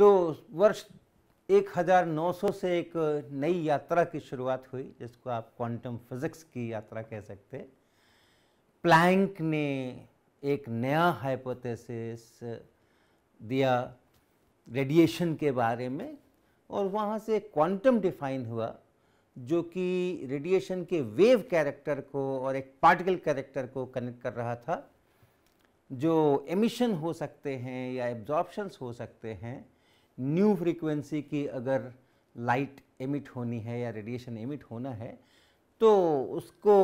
तो वर्ष 1900 से एक नई यात्रा की शुरुआत हुई जिसको आप क्वांटम फिजिक्स की यात्रा कह सकते हैं प्लैंक ने एक नया हाइपोथेसिस दिया रेडिएशन के बारे में और वहाँ से क्वांटम डिफाइन हुआ जो कि रेडिएशन के वेव कैरेक्टर को और एक पार्टिकल कैरेक्टर को कनेक्ट कर रहा था जो एमिशन हो सकते हैं या एब्जॉर्बशंस हो सकते हैं न्यू फ्रीक्वेंसी की अगर लाइट एमिट होनी है या रेडिएशन एमिट होना है तो उसको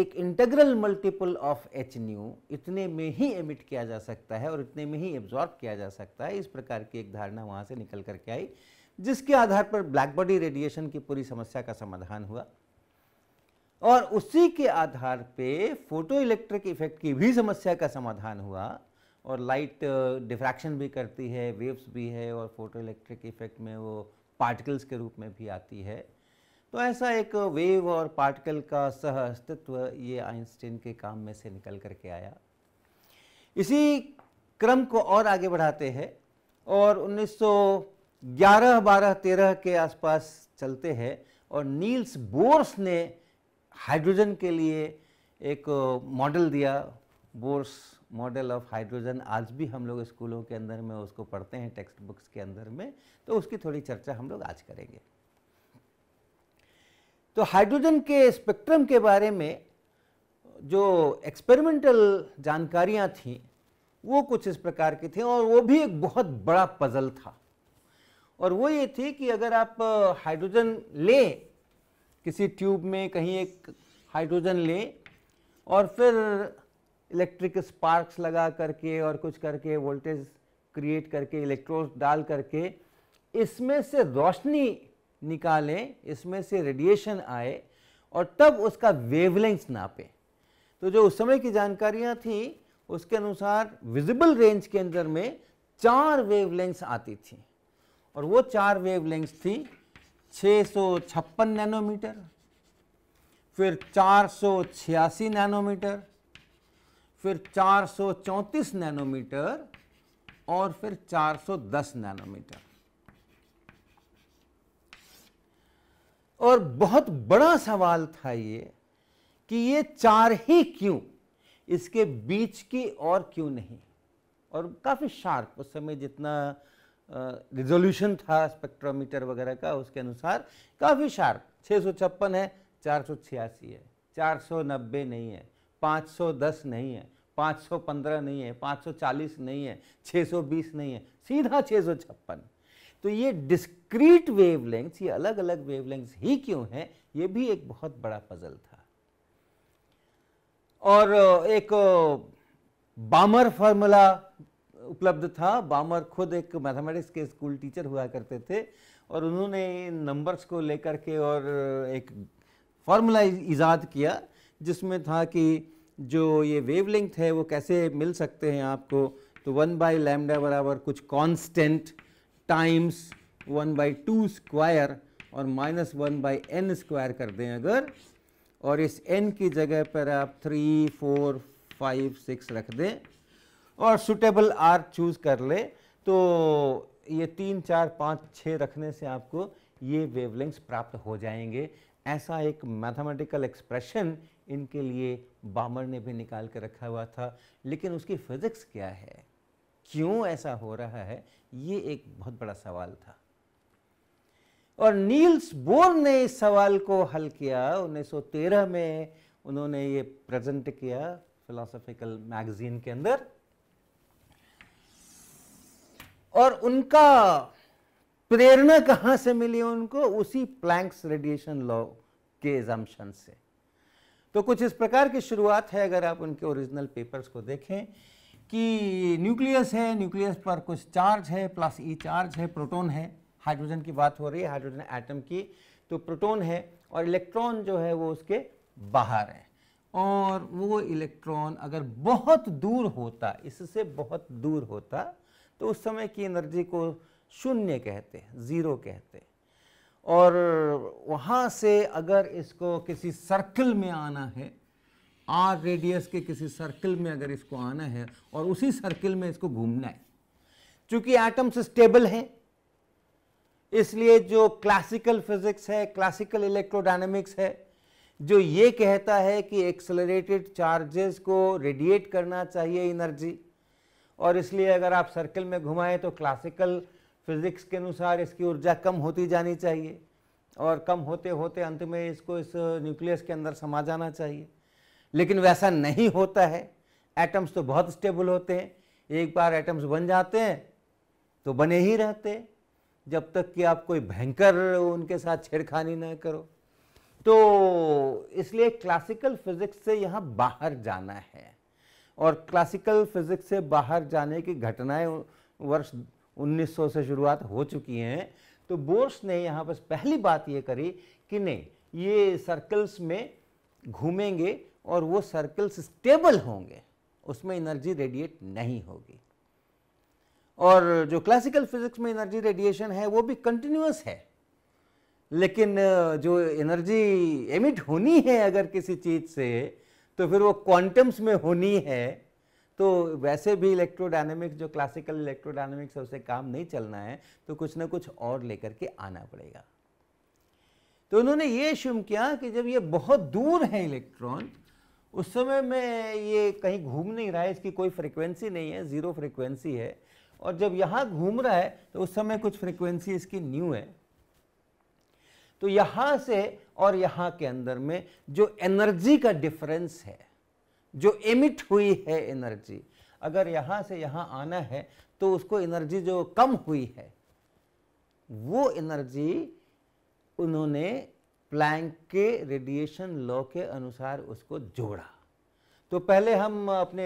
एक integral multiple of H nu इतने में ही एमिट किया जा सकता है और इतने में ही एब्जॉर्ब किया जा सकता है इस प्रकार की एक धारणा वहाँ से निकल करके आई जिसके आधार पर ब्लैक बॉडी रेडिएशन की पूरी समस्या का समाधान हुआ और उसी के आधार पे फोटो इलेक्ट्रिक इफेक्ट की भी समस्या का समाधान हुआ और लाइट डिफ्रैक्शन uh, भी करती है वेव्स भी है और फोटो इलेक्ट्रिक इफेक्ट में वो पार्टिकल्स के रूप में भी आती है तो ऐसा एक वेव और पार्टिकल का सह अस्तित्व ये आइंस्टीन के काम में से निकल करके आया इसी क्रम को और आगे बढ़ाते हैं और 1911, 12, 13 के आसपास चलते हैं और नील्स बोर्स ने हाइड्रोजन के लिए एक मॉडल uh, दिया बोर्स मॉडल ऑफ हाइड्रोजन आज भी हम लोग स्कूलों के अंदर में उसको पढ़ते हैं टेक्स्ट बुक्स के अंदर में तो उसकी थोड़ी चर्चा हम लोग आज करेंगे तो हाइड्रोजन के स्पेक्ट्रम के बारे में जो एक्सपेरिमेंटल जानकारियां थीं वो कुछ इस प्रकार की थी और वो भी एक बहुत बड़ा पजल था और वो ये थी कि अगर आप हाइड्रोजन लें किसी ट्यूब में कहीं एक हाइड्रोजन लें और फिर इलेक्ट्रिक स्पार्क्स लगा करके और कुछ करके वोल्टेज क्रिएट करके इलेक्ट्रोड डाल करके इसमें से रोशनी निकालें इसमें से रेडिएशन आए और तब उसका वेवलेंथ नापें तो जो उस समय की जानकारियाँ थी उसके अनुसार विजिबल रेंज के अंदर में चार वेवलेंथ्स आती थी और वो चार वेवलेंथ्स थी छः नैनोमीटर फिर चार नैनोमीटर फिर 434 नैनोमीटर और फिर 410 नैनोमीटर और बहुत बड़ा सवाल था ये कि ये चार ही क्यों इसके बीच की और क्यों नहीं और काफ़ी शार्प उस समय जितना रिजोल्यूशन था स्पेक्ट्रोमीटर वगैरह का उसके अनुसार काफ़ी शार्प छः है चार है 490 नहीं है 510 नहीं है 515 नहीं है 540 नहीं है 620 नहीं है सीधा छः तो ये डिस्क्रीट वेवलेंथ्स ये अलग अलग वेवलेंथ्स ही क्यों हैं ये भी एक बहुत बड़ा पजल था और एक बामर फार्मूला उपलब्ध था बामर खुद एक मैथमेटिक्स के स्कूल टीचर हुआ करते थे और उन्होंने नंबर्स को लेकर के और एक फार्मूला इजाद किया जिसमें था कि जो ये वेवलेंथ है वो कैसे मिल सकते हैं आपको तो वन बाई लैमडा बराबर कुछ constant times one by two square और minus one by N square कर दें अगर और इस एन की जगह पर आप थ्री फोर फाइव सिक्स रख दें और सुटेबल आर चूज़ कर लें तो ये तीन चार पाँच छः रखने से आपको ये वेवलेंग्स प्राप्त हो जाएंगे ऐसा एक मैथमेटिकल एक्सप्रेशन इनके लिए बामर ने भी निकाल कर रखा हुआ था लेकिन उसकी फिज़िक्स क्या है क्यों ऐसा हो रहा है ये एक बहुत बड़ा सवाल था और नील्स बोर ने इस सवाल को हल किया 1913 में उन्होंने ये प्रेजेंट किया फिलोसफिकल मैगजीन के अंदर और उनका प्रेरणा कहाँ से मिली उनको उसी प्लैंक्स रेडिएशन लॉ के एजम्पन से तो कुछ इस प्रकार की शुरुआत है अगर आप उनके ओरिजिनल पेपर्स को देखें कि न्यूक्लियस है न्यूक्लियस पर कुछ चार्ज है प्लस ई चार्ज है प्रोटोन है हाइड्रोजन की बात हो रही है हाइड्रोजन एटम की तो प्रोटोन है और इलेक्ट्रॉन जो है वो उसके बाहर है और वो इलेक्ट्रॉन अगर बहुत दूर होता इससे बहुत दूर होता तो उस समय की एनर्जी को शून्य कहते हैं ज़ीरो कहते हैं और वहाँ से अगर इसको किसी सर्कल में आना है आर रेडियस के किसी सर्कल में अगर इसको आना है और उसी सर्कल में इसको घूमना है चूंकि एटम्स स्टेबल हैं इसलिए जो क्लासिकल फिजिक्स है क्लासिकल इलेक्ट्रोडायनेमिक्स है जो ये कहता है कि एक्सलरेटेड चार्जेस को रेडिएट करना चाहिए एनर्जी और इसलिए अगर आप सर्कल में घुमाएं तो क्लासिकल फिज़िक्स के अनुसार इसकी ऊर्जा कम होती जानी चाहिए और कम होते होते अंत में इसको इस न्यूक्लियस के अंदर समा जाना चाहिए लेकिन वैसा नहीं होता है एटम्स तो बहुत स्टेबल होते हैं एक बार एटम्स बन जाते हैं तो बने ही रहते हैं जब तक कि आप कोई भयंकर उनके साथ छेड़खानी ना करो तो इसलिए क्लासिकल फिज़िक्स से यहाँ बाहर जाना है और क्लासिकल फिज़िक्स से बाहर जाने की घटनाएं वर्ष 1900 से शुरुआत हो चुकी हैं तो बोर्स ने यहाँ पर पहली बात ये करी कि नहीं ये सर्कल्स में घूमेंगे और वो सर्कल्स स्टेबल होंगे उसमें एनर्जी रेडिएट नहीं होगी और जो क्लासिकल फिजिक्स में एनर्जी रेडिएशन है वो भी कंटिन्यूस है लेकिन जो एनर्जी एमिट होनी है अगर किसी चीज़ से तो फिर वो क्वांटम्स में होनी है तो वैसे भी इलेक्ट्रोडायनेमिक्स जो क्लासिकल इलेक्ट्रोडायनेमिक्स है उसे काम नहीं चलना है तो कुछ ना कुछ और लेकर के आना पड़ेगा तो उन्होंने ये शुम किया कि जब ये बहुत दूर है इलेक्ट्रॉन उस समय में ये कहीं घूम नहीं रहा है इसकी कोई फ्रिक्वेंसी नहीं है ज़ीरो फ्रिक्वेंसी है और जब यहाँ घूम रहा है तो उस समय कुछ फ्रिक्वेंसी इसकी न्यू है तो यहाँ से और यहाँ के अंदर में जो एनर्जी का डिफरेंस है जो एमिट हुई है एनर्जी अगर यहाँ से यहाँ आना है तो उसको एनर्जी जो कम हुई है वो एनर्जी उन्होंने प्लैंक के रेडिएशन लॉ के अनुसार उसको जोड़ा तो पहले हम अपने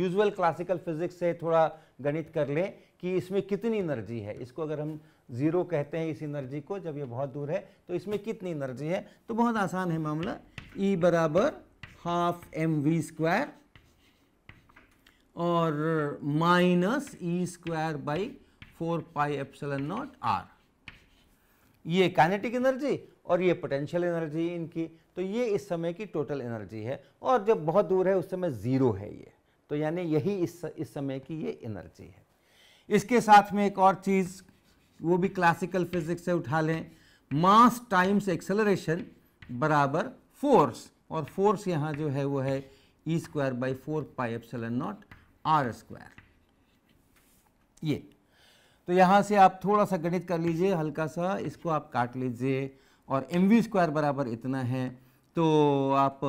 यूजुअल क्लासिकल फिजिक्स से थोड़ा गणित कर लें कि इसमें कितनी एनर्जी है इसको अगर हम ज़ीरो कहते हैं इस एनर्जी को जब ये बहुत दूर है तो इसमें कितनी एनर्जी है तो बहुत आसान है मामला ई e बराबर हाफ एम वी स्क्वायर और minus E square by four pi epsilon naught R ये काइनेटिक एनर्जी और ये पोटेंशियल एनर्जी इनकी तो ये इस समय की टोटल एनर्जी है और जब बहुत दूर है उस समय ज़ीरो है ये तो यानी यही इस इस समय की ये एनर्जी है इसके साथ में एक और चीज़ वो भी क्लासिकल फिजिक्स से उठा लें मास टाइम्स एक्सेलरेशन बराबर फोर्स और फोर्स यहाँ जो है वो है E square by four pi epsilon naught R square ये तो यहाँ से आप थोड़ा सा गणित कर लीजिए हल्का सा इसको आप काट लीजिए और एम वी स्क्वायर बराबर इतना है तो आप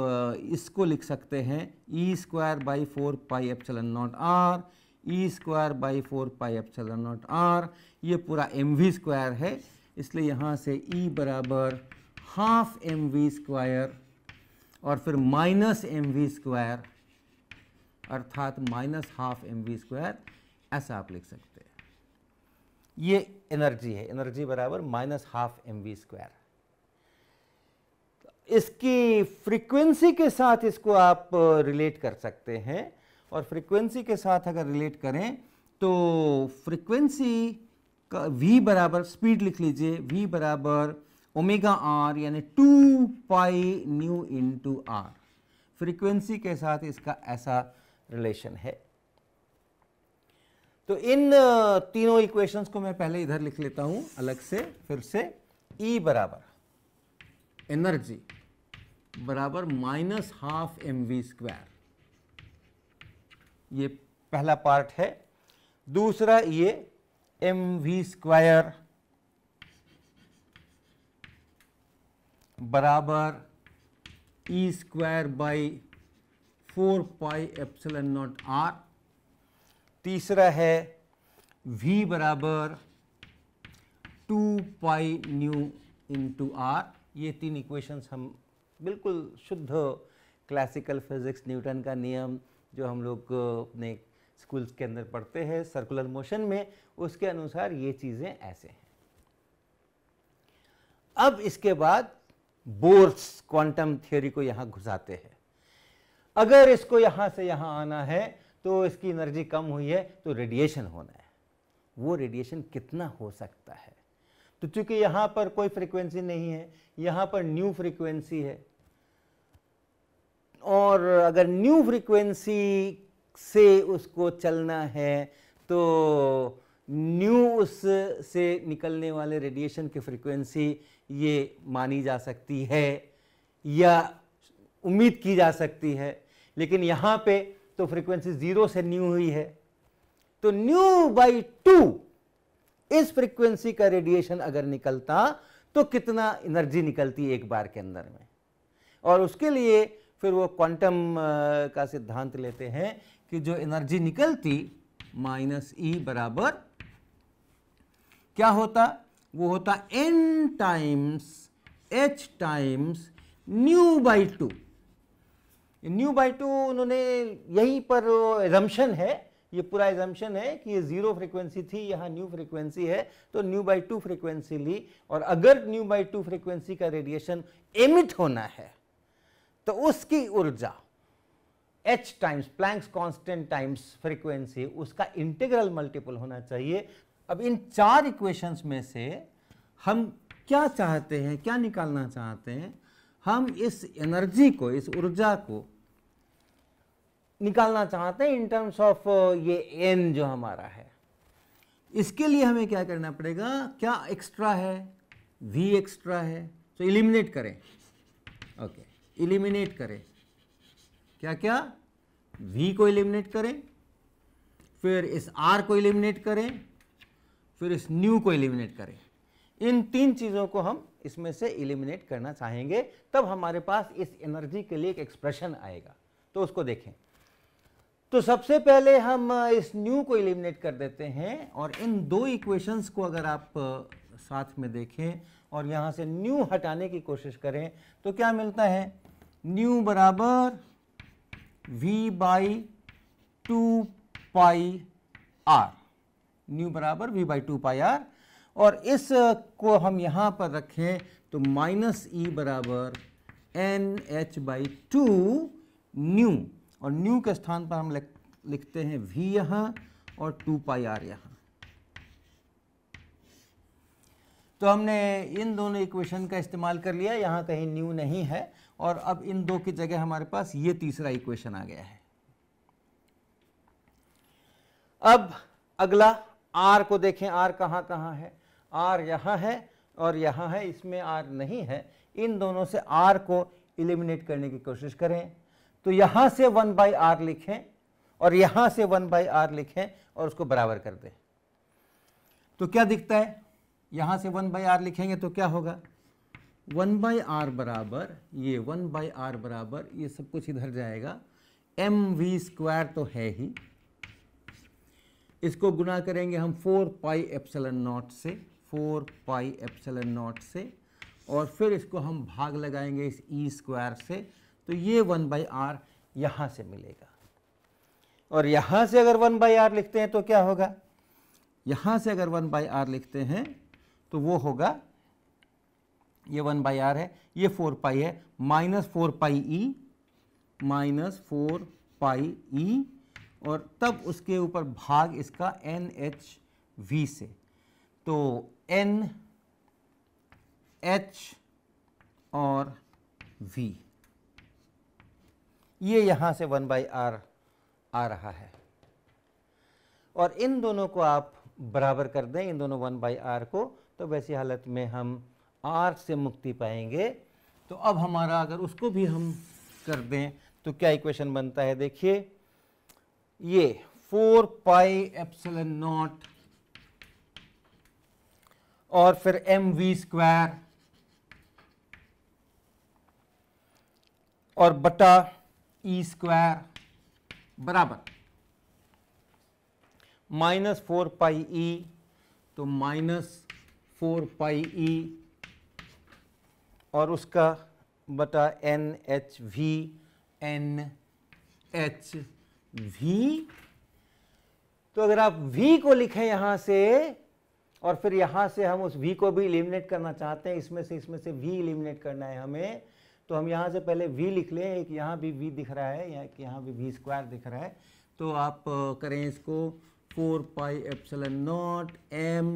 इसको लिख सकते हैं E square by four pi epsilon naught R E square by four pi epsilon naught R ये पूरा एम वी स्क्वायर है इसलिए यहाँ से ई e बराबर हाफ एम वी स्क्वायर और फिर माइनस एम वी स्क्वायर अर्थात minus half M V square ऐसा आप लिख सकते हैं ये एनर्जी है एनर्जी बराबर minus half M V square इसकी फ्रीक्वेंसी के साथ इसको आप रिलेट कर सकते हैं और फ्रीक्वेंसी के साथ अगर रिलेट करें तो फ्रीक्वेंसी का वी बराबर स्पीड लिख लीजिए वी बराबर ओमेगा आर यानी two pi nu into R frequency के साथ इसका ऐसा रिलेशन है तो इन तीनों इक्वेशंस को मैं पहले इधर लिख लेता हूं अलग से फिर से E बराबर एनर्जी बराबर minus half M V square ये पहला पार्ट है दूसरा ये एम वी स्क्वायर बराबर E square by four pi N naught R तीसरा है v बराबर two pi nu into R ये तीन इक्वेशंस हम बिल्कुल शुद्ध क्लासिकल फिजिक्स न्यूटन का नियम जो हम लोग अपने स्कूल्स के अंदर पढ़ते हैं सर्कुलर मोशन में उसके अनुसार ये चीज़ें ऐसे हैं अब इसके बाद बोर्स क्वांटम थ्योरी को यहां घुसाते हैं अगर इसको यहां से यहां आना है तो इसकी एनर्जी कम हुई है तो रेडिएशन होना है वो रेडिएशन कितना हो सकता है तो चूंकि यहां पर कोई फ्रीक्वेंसी नहीं है यहाँ पर न्यू फ्रीक्वेंसी है और अगर न्यू फ्रीक्वेंसी से उसको चलना है तो न्यू उस से निकलने वाले रेडिएशन की फ्रीक्वेंसी ये मानी जा सकती है या उम्मीद की जा सकती है लेकिन यहाँ पे तो फ्रीक्वेंसी ज़ीरो से न्यू हुई है तो न्यू बाई टू इस फ्रीक्वेंसी का रेडिएशन अगर निकलता तो कितना एनर्जी निकलती एक बार के अंदर में और उसके लिए फिर वो क्वांटम का सिद्धांत लेते हैं कि जो एनर्जी निकलती माइनस ई e बराबर क्या होता वो होता N times H times nu by two nu by two उन्होंने यही पर एजम्पन है ये पूरा एजम्पन है कि ये जीरो फ्रीक्वेंसी थी यहाँ न्यू फ्रीक्वेंसी है तो न्यू बाई टू फ्रीक्वेंसी ली और अगर न्यू बाई टू फ्रीक्वेंसी का रेडिएशन एमिट होना है तो उसकी ऊर्जा H times Planck's constant times frequency उसका इंटीग्रल मल्टीपल होना चाहिए अब इन चार इक्वेशंस में से हम क्या चाहते हैं क्या निकालना चाहते हैं हम इस एनर्जी को इस ऊर्जा को निकालना चाहते हैं इन टर्म्स ऑफ ये एन जो हमारा है इसके लिए हमें क्या करना पड़ेगा क्या एक्स्ट्रा है वी एक्स्ट्रा है तो इलिमिनेट करें ओके okay. इलिमिनेट करें क्या क्या वी को इलिमिनेट करें फिर इस आर को इलिमिनेट करें फिर इस न्यू को एलिमिनेट करें इन तीन चीज़ों को हम इसमें से एलिमिनेट करना चाहेंगे तब हमारे पास इस एनर्जी के लिए एक एक्सप्रेशन आएगा तो उसको देखें तो सबसे पहले हम इस न्यू को एलिमिनेट कर देते हैं और इन दो इक्वेशंस को अगर आप साथ में देखें और यहाँ से न्यू हटाने की कोशिश करें तो क्या मिलता है न्यू बराबर V by two pi R nu बराबर V by two pi R और इस को हम यहाँ पर रखें तो माइनस ई बराबर N H by two nu और न्यू के स्थान पर हम लिखते हैं वी यहाँ और टू पाई आर यहाँ तो हमने इन दोनों इक्वेशन का इस्तेमाल कर लिया यहाँ कहीं न्यू नहीं है और अब इन दो की जगह हमारे पास ये तीसरा इक्वेशन आ गया है अब अगला आर को देखें आर कहाँ कहाँ है आर यहाँ है और यहाँ है इसमें आर नहीं है इन दोनों से आर को इलिमिनेट करने की कोशिश करें तो यहाँ से वन बाई आर लिखें और यहाँ से वन बाई आर लिखें और उसको बराबर कर दें तो क्या दिखता है यहाँ से वन बाई आर लिखेंगे तो क्या होगा वन बाई आर बराबर ये वन बाई आर बराबर ये सब कुछ इधर जाएगा एम वी स्क्वायर तो है ही इसको गुना करेंगे हम फोर पाई एप्सलन नॉट से फोर पाई एप्सलन नॉट से और फिर इसको हम भाग लगाएंगे इस ई e स्क्वायर से तो ये वन बाई आर यहाँ से मिलेगा और यहाँ से अगर वन बाई आर लिखते हैं तो क्या होगा यहाँ से अगर वन बाई आर लिखते हैं तो वो होगा ये वन बाई आर है ये फोर पाई है minus four pi E minus four pi E और तब उसके ऊपर भाग इसका एन एच वी से तो एन एच और वी ये यहां से वन बाई आर आ रहा है और इन दोनों को आप बराबर कर दें इन दोनों वन बाई आर को तो वैसी हालत में हम आर से मुक्ति पाएंगे तो अब हमारा अगर उसको भी हम कर दें तो क्या इक्वेशन बनता है देखिए ये फोर पाई एप्सल नॉट और फिर एम वी स्क्वायर और बटा ई स्क्वायर बराबर माइनस फोर पाई ई तो माइनस फोर पाई ई और उसका बटा N H V N H V तो अगर आप वी को लिखें यहां से और फिर यहां से हम उस वी को भी इलिमिनेट करना चाहते हैं इसमें से इसमें से वी इलिमिनेट करना है हमें तो हम यहाँ से पहले वी लिख लें एक यहाँ भी वी दिख रहा है या एक यहाँ भी वी स्क्वायर दिख रहा है तो आप करें इसको four pi epsilon naught M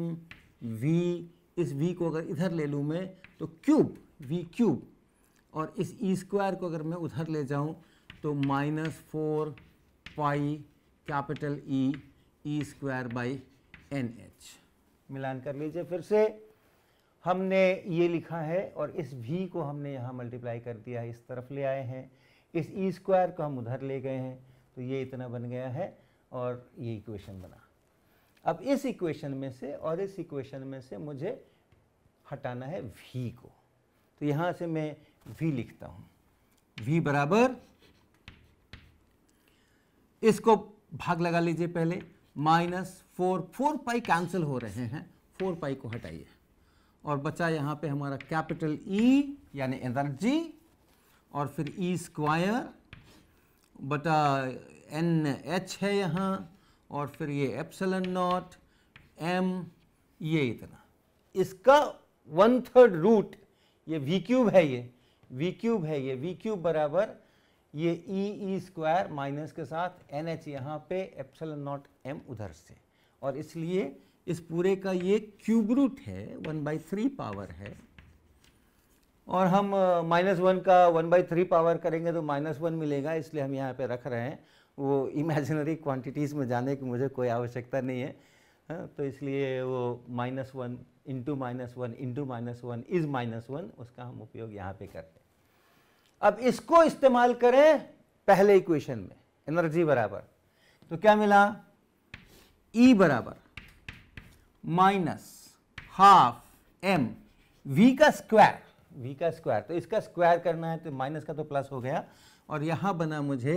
V इस वी को अगर इधर ले लूँ मैं तो क्यूब वी क्यूब और इस ई e स्क्वायर को अगर मैं उधर ले जाऊँ तो minus four pi capital E E square by N H मिलान कर लीजिए फिर से हमने ये लिखा है और इस वी को हमने यहाँ मल्टीप्लाई कर दिया है इस तरफ ले आए हैं इस ई e स्क्वायर को हम उधर ले गए हैं तो ये इतना बन गया है और ये इक्वेशन बना अब इस इक्वेशन में से और इस इक्वेशन में से मुझे हटाना है वी को तो यहाँ से मैं वी लिखता हूँ वी बराबर इसको भाग लगा लीजिए पहले minus four four pi cancel हो रहे हैं फोर पाई को हटाइए और बचा यहाँ पे हमारा कैपिटल ई e, यानी एनर्जी और फिर ई e स्क्वायर बटा एन एच है यहाँ और फिर ये एप्सलन नॉट एम ये इतना इसका वन थर्ड रूट ये वी क्यूब है ये वी क्यूब है ये वी क्यूब बराबर ये ई ई स्क्वायर माइनस के साथ एन एच यहाँ पे एप्सल नॉट एम उधर से और इसलिए इस पूरे का ये क्यूब रूट है वन बाई थ्री पावर है और हम माइनस वन का वन बाई थ्री पावर करेंगे तो माइनस वन मिलेगा इसलिए हम यहाँ पे रख रहे हैं वो इमेजिनरी क्वांटिटीज़ में जाने की मुझे कोई आवश्यकता नहीं है हाँ, तो इसलिए वो minus one into minus one into minus one is minus one उसका हम उपयोग यहाँ पे करते हैं अब इसको इस्तेमाल करें पहले इक्वेशन में एनर्जी बराबर तो क्या मिला E बराबर माइनस हाफ एम वी का स्क्वायर वी का स्क्वायर तो इसका स्क्वायर करना है तो माइनस का तो प्लस हो गया और यहां बना मुझे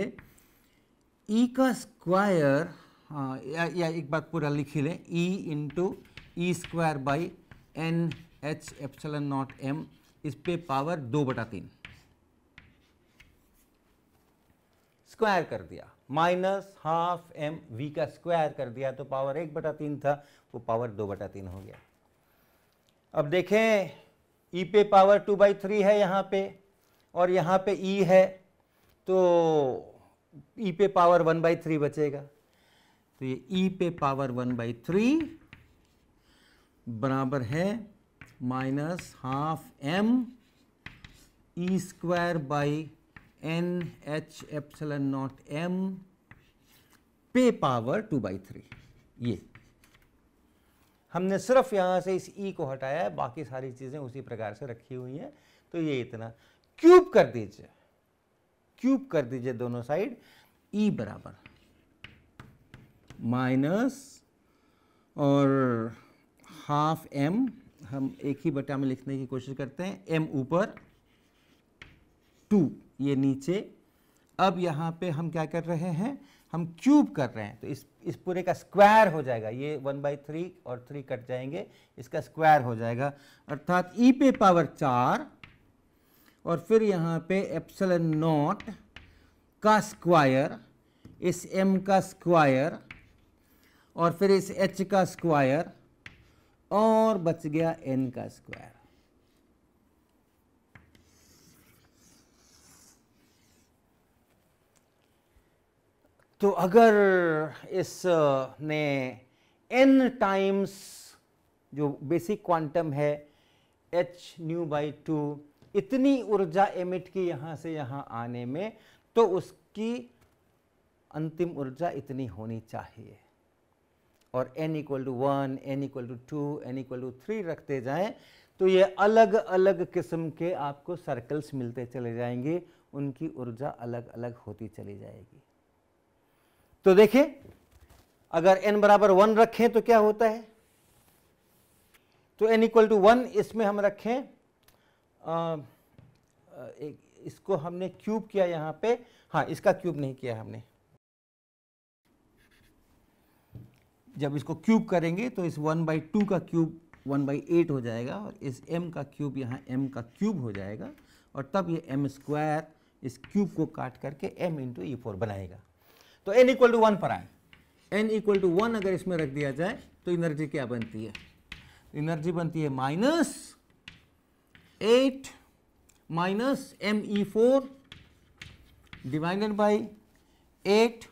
E का स्क्वायर हाँ या, या एक बात पूरा लिख ही लें E into E square by N H epsilon naught M इस पे पावर दो बटा तीन स्क्वायर कर दिया माइनस हाफ एम वी का स्क्वायर कर दिया तो पावर एक बटा तीन था वो पावर दो बटा तीन हो गया अब देखें ई e पे पावर टू बाई थ्री है यहाँ पे और यहाँ पे ई e है तो ई e पे पावर वन बाई थ्री बचेगा तो ये ई पे पावर वन बाई थ्री बराबर है minus half M E square by N H epsilon naught M पे पावर टू बाई थ्री ये हमने सिर्फ यहां से इस ई e को हटाया है बाकी सारी चीज़ें उसी प्रकार से रखी हुई हैं तो ये इतना क्यूब कर दीजिए क्यूब कर दीजिए दोनों साइड ई e बराबर माइनस और हाफ एम हम एक ही बटा में लिखने की कोशिश करते हैं एम ऊपर टू ये नीचे अब यहाँ पे हम क्या कर रहे हैं हम क्यूब कर रहे हैं तो इस इस पूरे का स्क्वायर हो जाएगा ये वन बाई थ्री और थ्री कट जाएंगे इसका स्क्वायर हो जाएगा अर्थात ई e पे पावर चार और फिर यहाँ पे एप्सल नॉट का स्क्वायर इस एम का स्क्वायर और फिर इस एच का स्क्वायर और बच गया एन का स्क्वायर तो अगर इस ने एन टाइम्स जो बेसिक क्वांटम है एच न्यू बाई टू इतनी ऊर्जा एमिट की यहाँ से यहाँ आने में तो उसकी अंतिम ऊर्जा इतनी होनी चाहिए और N equal to one N equal to two N equal to three रखते जाएं तो ये अलग अलग किस्म के आपको सर्कल्स मिलते चले जाएंगे उनकी ऊर्जा अलग अलग होती चली जाएगी तो देखें अगर n बराबर वन रखें तो क्या होता है तो n इक्वल टू वन इसमें हम रखें आ, एक, इसको हमने क्यूब किया यहां पे हाँ इसका क्यूब नहीं किया हमने जब इसको क्यूब करेंगे तो इस वन बाई टू का क्यूब वन बाई एट हो जाएगा और इस m का क्यूब यहाँ m का क्यूब हो जाएगा और तब ये m स्क्वायर इस क्यूब को काट करके m इंटू ई फोर बनाएगा तो एन इक्वल टू वन पर आए एन इक्वल टू वन अगर इसमें रख दिया जाए तो एनर्जी क्या बनती है एनर्जी बनती है minus eight minus M E four divided by eight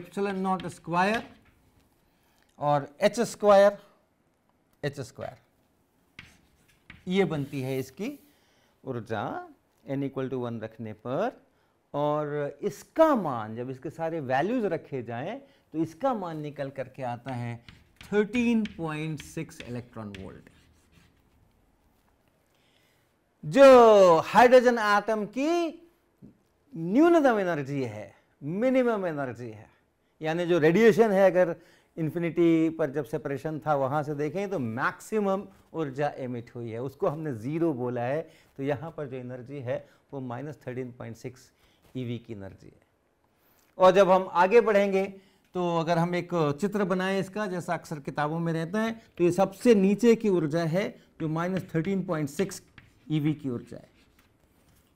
epsilon naught square और एच स्क्वायर एच स्क्वायर ये बनती है इसकी ऊर्जा एन इक्वल टू वन रखने पर और इसका मान जब इसके सारे वैल्यूज रखे जाएं तो इसका मान निकल करके आता है 13.6 इलेक्ट्रॉन वोल्ट जो हाइड्रोजन आटम की न्यूनतम एनर्जी है मिनिमम एनर्जी है यानी जो रेडिएशन है अगर इन्फिनिटी पर जब सेपरेशन था वहां से देखें तो मैक्सिमम ऊर्जा एमिट हुई है उसको हमने ज़ीरो बोला है तो यहां पर जो एनर्जी है वो minus thirteen point six eV की एनर्जी है और जब हम आगे बढ़ेंगे तो अगर हम एक चित्र बनाएं इसका जैसा अक्सर किताबों में रहता है तो ये सबसे नीचे की ऊर्जा है जो minus thirteen point six eV की ऊर्जा है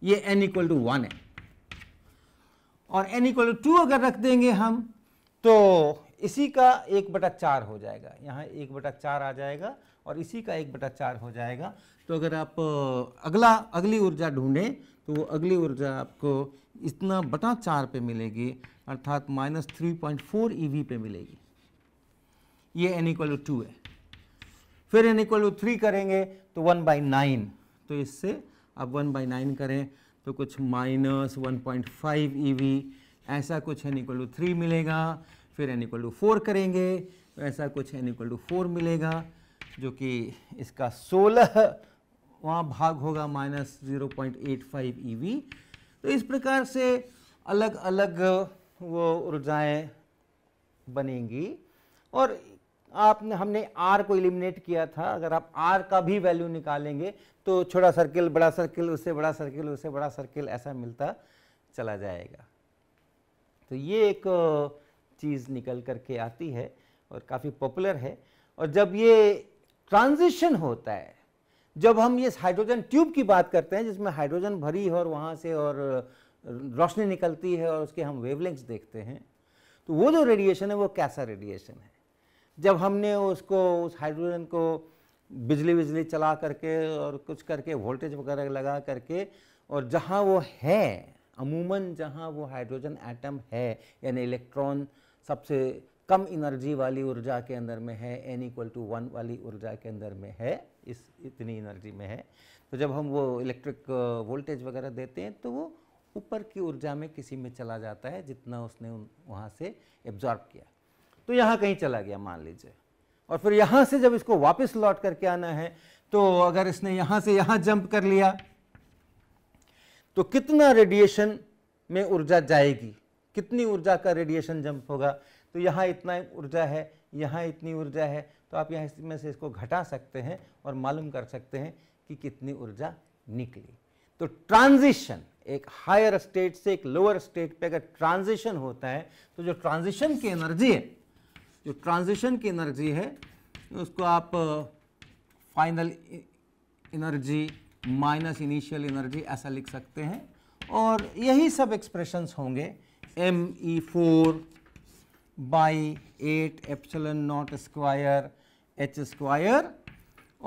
ये एन इक्वल टू वन है और एन इक्वल टू टू अगर रख देंगे हम तो इसी का एक बटा चार हो जाएगा यहाँ एक बटा चार आ जाएगा और इसी का एक बटा चार हो जाएगा तो अगर आप अगला अगली ऊर्जा ढूंढें तो वो अगली ऊर्जा आपको इतना बटा चार पे मिलेगी अर्थात minus three point four E e V पे मिलेगी ये एन इक्वल टू टू है फिर एन इक्वल टू थ्री करेंगे तो वन बाई नाइन तो इससे अब वन बाई नाइन करें तो कुछ minus one point five E V ऐसा कुछ एन इक्वल टू थ्री मिलेगा फिर एन इक्वल टू फोर करेंगे तो ऐसा कुछ एन इक्वल टू फोर मिलेगा जो कि इसका सोलह वहाँ भाग होगा minus zero point eight five E V तो इस प्रकार से अलग अलग वो ऊर्जाएं बनेंगी और आपने हमने आर को इलिमिनेट किया था अगर आप आर का भी वैल्यू निकालेंगे तो छोटा सर्किल बड़ा सर्किल उससे बड़ा सर्किल उससे बड़ा सर्किल ऐसा मिलता चला जाएगा तो ये एक चीज़ निकल करके आती है और काफ़ी पॉपुलर है और जब ये ट्रांजिशन होता है जब हम ये हाइड्रोजन ट्यूब की बात करते हैं जिसमें हाइड्रोजन भरी है और वहाँ से और रोशनी निकलती है और उसके हम वेवलेंथ्स देखते हैं तो वो जो रेडिएशन है वो कैसा रेडिएशन है जब हमने उसको उस हाइड्रोजन को बिजली बिजली चला करके और कुछ करके वोल्टेज वगैरह लगा करके और जहाँ वो है अमूमन जहाँ वो हाइड्रोजन एटम है यानी इलेक्ट्रॉन सबसे कम एनर्जी वाली ऊर्जा के अंदर में है एन इक्वल टू वन वाली ऊर्जा के अंदर में है इस इतनी एनर्जी में है तो जब हम वो इलेक्ट्रिक वोल्टेज वगैरह देते हैं तो वो ऊपर की ऊर्जा में किसी में चला जाता है जितना उसने वहाँ से एब्जॉर्ब किया तो यहाँ कहीं चला गया मान लीजिए और फिर यहाँ से जब इसको वापस लौट करके आना है तो अगर इसने यहाँ से यहाँ जंप कर लिया तो कितना रेडिएशन में ऊर्जा जाएगी कितनी ऊर्जा का रेडिएशन जंप होगा तो यहाँ इतना ऊर्जा है यहाँ इतनी ऊर्जा है तो आप यहाँ इसमें से इसको घटा सकते हैं और मालूम कर सकते हैं कि कितनी ऊर्जा निकली तो ट्रांजिशन एक हायर स्टेट से एक लोअर स्टेट पे अगर ट्रांजिशन होता है तो जो ट्रांजिशन की एनर्जी है जो ट्रांजिशन की एनर्जी है उसको आप final energy minus initial energy ऐसा लिख सकते हैं और यही सब एक्सप्रेशंस होंगे M E four by eight epsilon naught square H square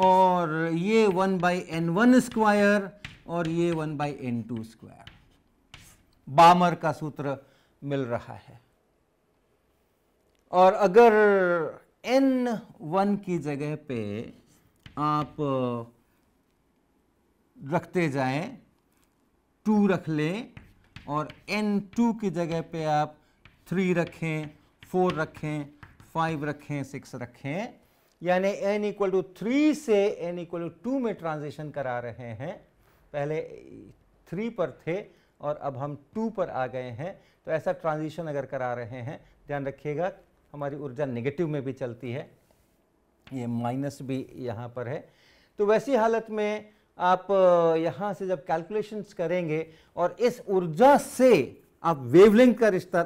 और ये one by N one square और ये one by N two square Balmer का सूत्र मिल रहा है और अगर एन वन की जगह पे आप रखते जाए टू रख लें और एन टू की जगह पे आप थ्री रखें फोर रखें फाइव रखें सिक्स रखें यानी एन इक्वल टू थ्री से एन इक्वल टू टू में ट्रांजिशन करा रहे हैं पहले थ्री पर थे और अब हम टू पर आ गए हैं तो ऐसा ट्रांजिशन अगर करा रहे हैं ध्यान रखिएगा हमारी ऊर्जा नेगेटिव में भी चलती है ये माइनस भी यहाँ पर है तो वैसी हालत में आप यहाँ से जब कैलकुलेशंस करेंगे और इस ऊर्जा से आप वेवलेंथ का रिश्ता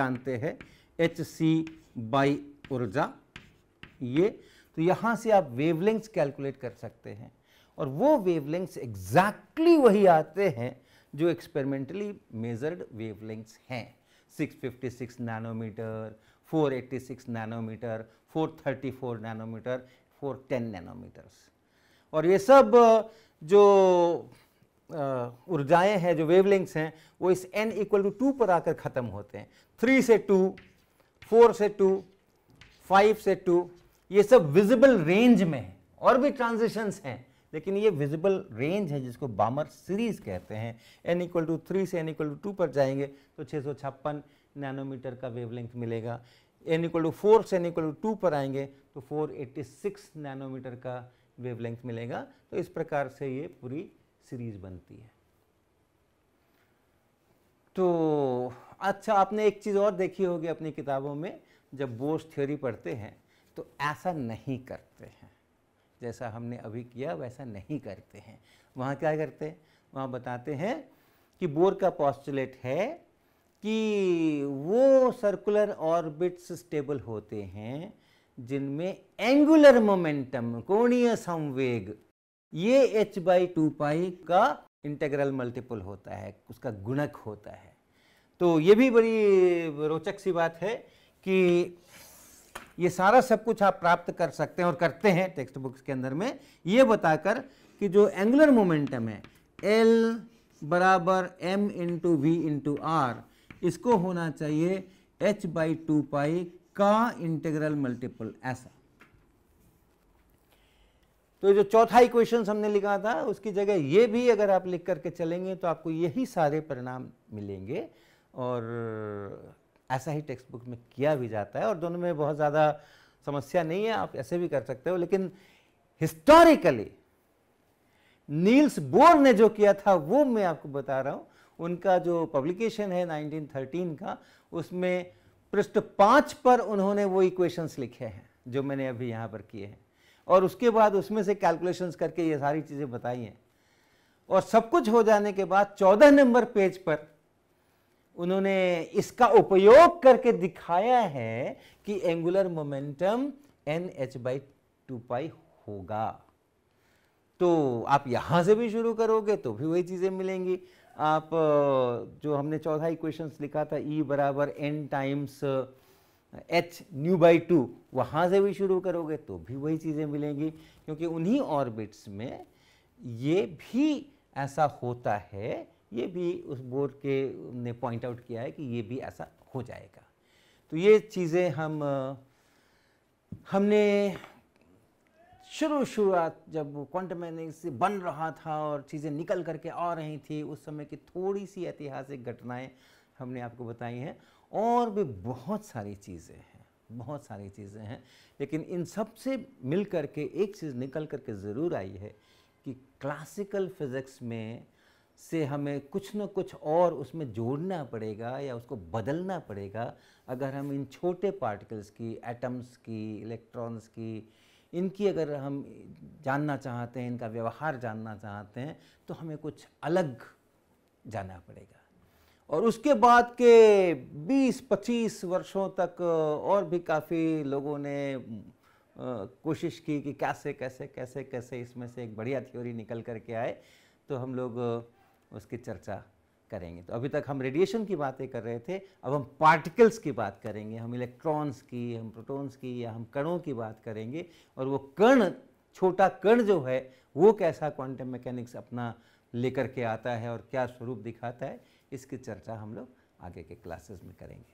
जानते हैं एच सी बाई ऊर्जा ये तो यहाँ से आप वेवलेंथ्स कैलकुलेट कर सकते हैं और वो वेवलेंथ्स एग्जैक्टली वही आते हैं जो एक्सपेरिमेंटली मेजर्ड वेवलेंथ्स हैं 656 नैनोमीटर 486 नैनोमीटर 434 नैनोमीटर 410 नैनोमीटर्स और ये सब uh, जो uh, ऊर्जाएं हैं जो वेवलेंथ्स हैं वो इस n इक्वल टू टू पर आकर ख़त्म होते हैं थ्री से टू फोर से टू फाइव से टू ये सब विजिबल रेंज में है और भी ट्रांजिशंस हैं लेकिन ये विजिबल रेंज है जिसको बामर सीरीज कहते हैं एन इक्वल टू थ्री से एन इक्वल टू टू पर जाएंगे तो छः सौ छप्पन नैनोमीटर का वेवलेंथ मिलेगा एन इक्वल टू फोर से एन इक्वल टू टू पर आएंगे तो फोर एट्टी सिक्स नैनोमीटर का वेवलेंथ मिलेगा तो इस प्रकार से ये पूरी सीरीज बनती है तो अच्छा आपने एक चीज़ और देखी होगी अपनी किताबों में जब बोस थ्योरी पढ़ते हैं तो ऐसा नहीं करते हैं जैसा हमने अभी किया वैसा नहीं करते हैं वहाँ क्या करते हैं वहाँ बताते हैं कि बोर का पॉस्टुलेट है कि वो सर्कुलर ऑर्बिट्स स्टेबल होते हैं जिनमें एंगुलर मोमेंटम कोणीय संवेग ये h बाई टू पाई का इंटेग्रल मल्टीपल होता है उसका गुणक होता है तो ये भी बड़ी रोचक सी बात है कि ये सारा सब कुछ आप प्राप्त कर सकते हैं और करते हैं टेक्स्ट बुक्स के अंदर में ये बताकर कि जो एंगुलर मोमेंटम है एल बराबर M into V into R इसको होना चाहिए एच बाई टू पाई का इंटेग्रल मल्टीपल ऐसा तो जो चौथा इक्वेशन हमने लिखा था उसकी जगह ये भी अगर आप लिख करके चलेंगे तो आपको यही सारे परिणाम मिलेंगे और ऐसा ही टेक्स्ट बुक में किया भी जाता है और दोनों में बहुत ज़्यादा समस्या नहीं है आप ऐसे भी कर सकते हो लेकिन हिस्टोरिकली नील्स बोर ने जो किया था वो मैं आपको बता रहा हूँ उनका जो पब्लिकेशन है 1913 का उसमें पृष्ठ पाँच पर उन्होंने वो इक्वेशंस लिखे हैं जो मैंने अभी यहाँ पर किए हैं और उसके बाद उसमें से कैलकुलेशंस करके ये सारी चीज़ें बताई हैं और सब कुछ हो जाने के बाद चौदह नंबर पेज पर उन्होंने इसका उपयोग करके दिखाया है कि angular momentum N H by two pi होगा तो आप यहाँ से भी शुरू करोगे तो भी वही चीज़ें मिलेंगी आप जो हमने चौथा इक्वेशंस लिखा था ई e बराबर N times H nu by two वहाँ से भी शुरू करोगे तो भी वही चीज़ें मिलेंगी क्योंकि उन्हीं ऑर्बिट्स में ये भी ऐसा होता है ये भी उस बोर्ड के ने पॉइंट आउट किया है कि ये भी ऐसा हो जाएगा तो ये चीज़ें हम हमने शुरू शुरुआत जब क्वांटम मैकेनिक्स बन रहा था और चीज़ें निकल करके आ रही थी उस समय की थोड़ी सी ऐतिहासिक घटनाएं हमने आपको बताई हैं और भी बहुत सारी चीज़ें हैं बहुत सारी चीज़ें हैं लेकिन इन सब से मिल कर के एक चीज़ निकल कर के ज़रूर आई है कि क्लासिकल फिज़िक्स में से हमें कुछ न कुछ और उसमें जोड़ना पड़ेगा या उसको बदलना पड़ेगा अगर हम इन छोटे पार्टिकल्स की एटम्स की इलेक्ट्रॉन्स की इनकी अगर हम जानना चाहते हैं इनका व्यवहार जानना चाहते हैं तो हमें कुछ अलग जाना पड़ेगा और उसके बाद के 20-25 वर्षों तक और भी काफ़ी लोगों ने कोशिश की कि कैसे कैसे कैसे कैसे इसमें से एक बढ़िया थ्योरी निकल करके आए तो हम लोग उसकी चर्चा करेंगे तो अभी तक हम रेडिएशन की बातें कर रहे थे अब हम पार्टिकल्स की बात करेंगे हम इलेक्ट्रॉन्स की हम प्रोटॉन्स की या हम कणों की बात करेंगे और वो कण छोटा कण जो है वो कैसा क्वांटम मैकेनिक्स अपना लेकर के आता है और क्या स्वरूप दिखाता है इसकी चर्चा हम लोग आगे के क्लासेस में करेंगे